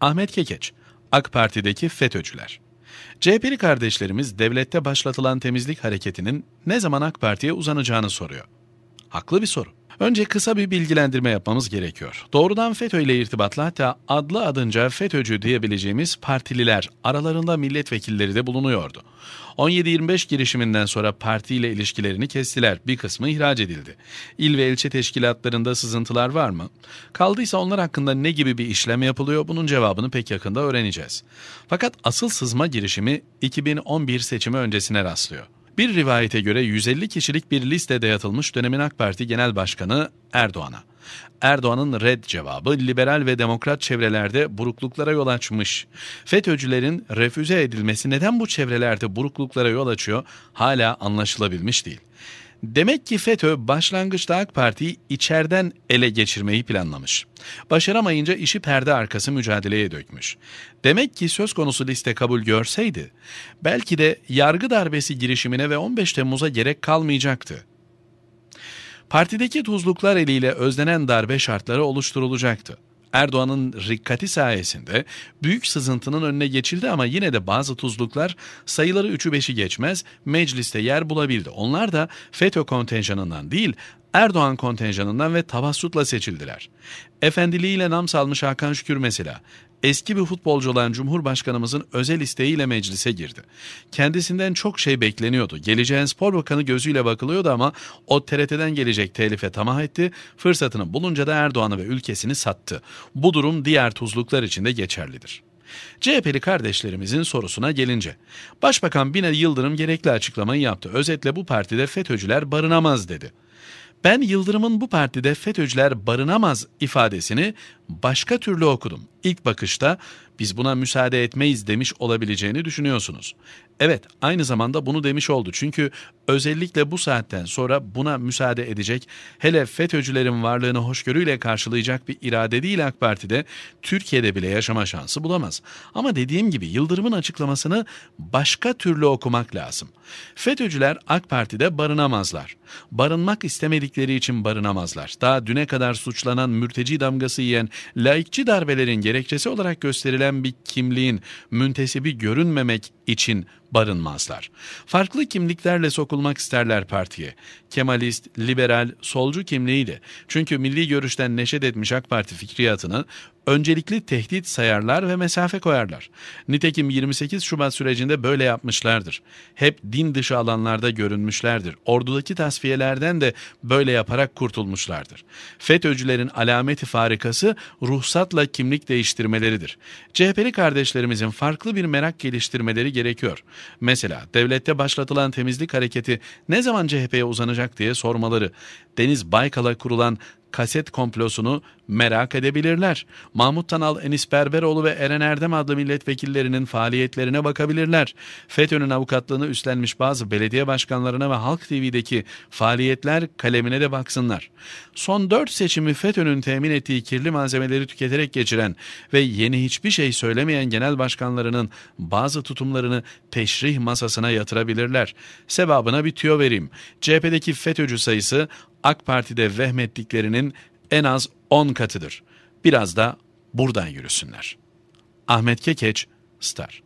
Ahmet Kekeç, AK Parti'deki FETÖ'cüler. CHP'li kardeşlerimiz devlette başlatılan temizlik hareketinin ne zaman AK Parti'ye uzanacağını soruyor. Haklı bir soru. Önce kısa bir bilgilendirme yapmamız gerekiyor. Doğrudan FETÖ ile irtibatlı hatta adlı adınca FETÖ'cü diyebileceğimiz partililer aralarında milletvekilleri de bulunuyordu. 17-25 girişiminden sonra partiyle ilişkilerini kestiler. Bir kısmı ihraç edildi. İl ve ilçe teşkilatlarında sızıntılar var mı? Kaldıysa onlar hakkında ne gibi bir işlem yapılıyor? Bunun cevabını pek yakında öğreneceğiz. Fakat asıl sızma girişimi 2011 seçimi öncesine rastlıyor. Bir rivayete göre 150 kişilik bir liste dayatılmış dönemin AK Parti Genel Başkanı Erdoğan'a. Erdoğan'ın red cevabı liberal ve demokrat çevrelerde burukluklara yol açmış. FETÖ'cülerin refüze edilmesi neden bu çevrelerde burukluklara yol açıyor hala anlaşılabilmiş değil. Demek ki FETÖ başlangıçta AK Parti'yi içerden ele geçirmeyi planlamış. Başaramayınca işi perde arkası mücadeleye dökmüş. Demek ki söz konusu liste kabul görseydi belki de yargı darbesi girişimine ve 15 Temmuz'a gerek kalmayacaktı. Partideki tuzluklar eliyle özlenen darbe şartları oluşturulacaktı. Erdoğan'ın rikkati sayesinde büyük sızıntının önüne geçildi ama yine de bazı tuzluklar sayıları 3'ü 5'i geçmez mecliste yer bulabildi. Onlar da FETÖ kontenjanından değil Erdoğan kontenjanından ve tabassutla seçildiler. Efendiliğiyle nam salmış Hakan Şükür mesela, eski bir futbolcu olan Cumhurbaşkanımızın özel isteğiyle meclise girdi. Kendisinden çok şey bekleniyordu. Geleceğin spor bakanı gözüyle bakılıyordu ama o TRT'den gelecek telife tamah etti. Fırsatını bulunca da Erdoğan'ı ve ülkesini sattı. Bu durum diğer tuzluklar için de geçerlidir. CHP'li kardeşlerimizin sorusuna gelince, Başbakan Binali Yıldırım gerekli açıklamayı yaptı. Özetle bu partide FETÖ'cüler barınamaz dedi. Ben Yıldırım'ın bu partide FETÖ'cüler barınamaz ifadesini başka türlü okudum. İlk bakışta biz buna müsaade etmeyiz demiş olabileceğini düşünüyorsunuz. Evet aynı zamanda bunu demiş oldu çünkü özellikle bu saatten sonra buna müsaade edecek hele FETÖ'cülerin varlığını hoşgörüyle karşılayacak bir irade değil AK Parti'de Türkiye'de bile yaşama şansı bulamaz. Ama dediğim gibi Yıldırım'ın açıklamasını başka türlü okumak lazım. FETÖ'cüler AK Parti'de barınamazlar. Barınmak istemedikleri için barınamazlar. Daha düne kadar suçlanan mürteci damgası yiyen laikçi darbelerin gerekçesi olarak gösterilen bir kimliğin müntesibi görünmemek için barınmazlar. Farklı kimliklerle sokulmak isterler partiye. Kemalist, liberal, solcu kimliğiyle. Çünkü milli görüşten neşet etmiş AK Parti fikriyatını öncelikli tehdit sayarlar ve mesafe koyarlar. Nitekim 28 Şubat sürecinde böyle yapmışlardır. Hep din dışı alanlarda görünmüşlerdir. Ordudaki tasfiyelerden de böyle yaparak kurtulmuşlardır. FETÖ'cülerin alameti farikası ruhsatla kimlik değiştirmeleridir. CHP'li kardeşlerimizin farklı bir merak geliştirmeleri gerekiyor. Mesela devlette başlatılan temizlik hareketi ne zaman CHP'ye uzanacak diye sormaları, Deniz Baykal'a kurulan kaset komplosunu merak edebilirler. Mahmut Tanal, Enis Berberoğlu ve Eren Erdem adlı milletvekillerinin faaliyetlerine bakabilirler. FETÖ'nün avukatlığını üstlenmiş bazı belediye başkanlarına ve Halk TV'deki faaliyetler kalemine de baksınlar. Son 4 seçimi FETÖ'nün temin ettiği kirli malzemeleri tüketerek geçiren ve yeni hiçbir şey söylemeyen genel başkanlarının bazı tutumlarını teşrih masasına yatırabilirler. Sebabına bir tüyo vereyim. CHP'deki FETÖ'cü sayısı AK Parti'de vehmettiklerinin en az 10 katıdır. Biraz da buradan yürüsünler. Ahmet Kekeç, Star.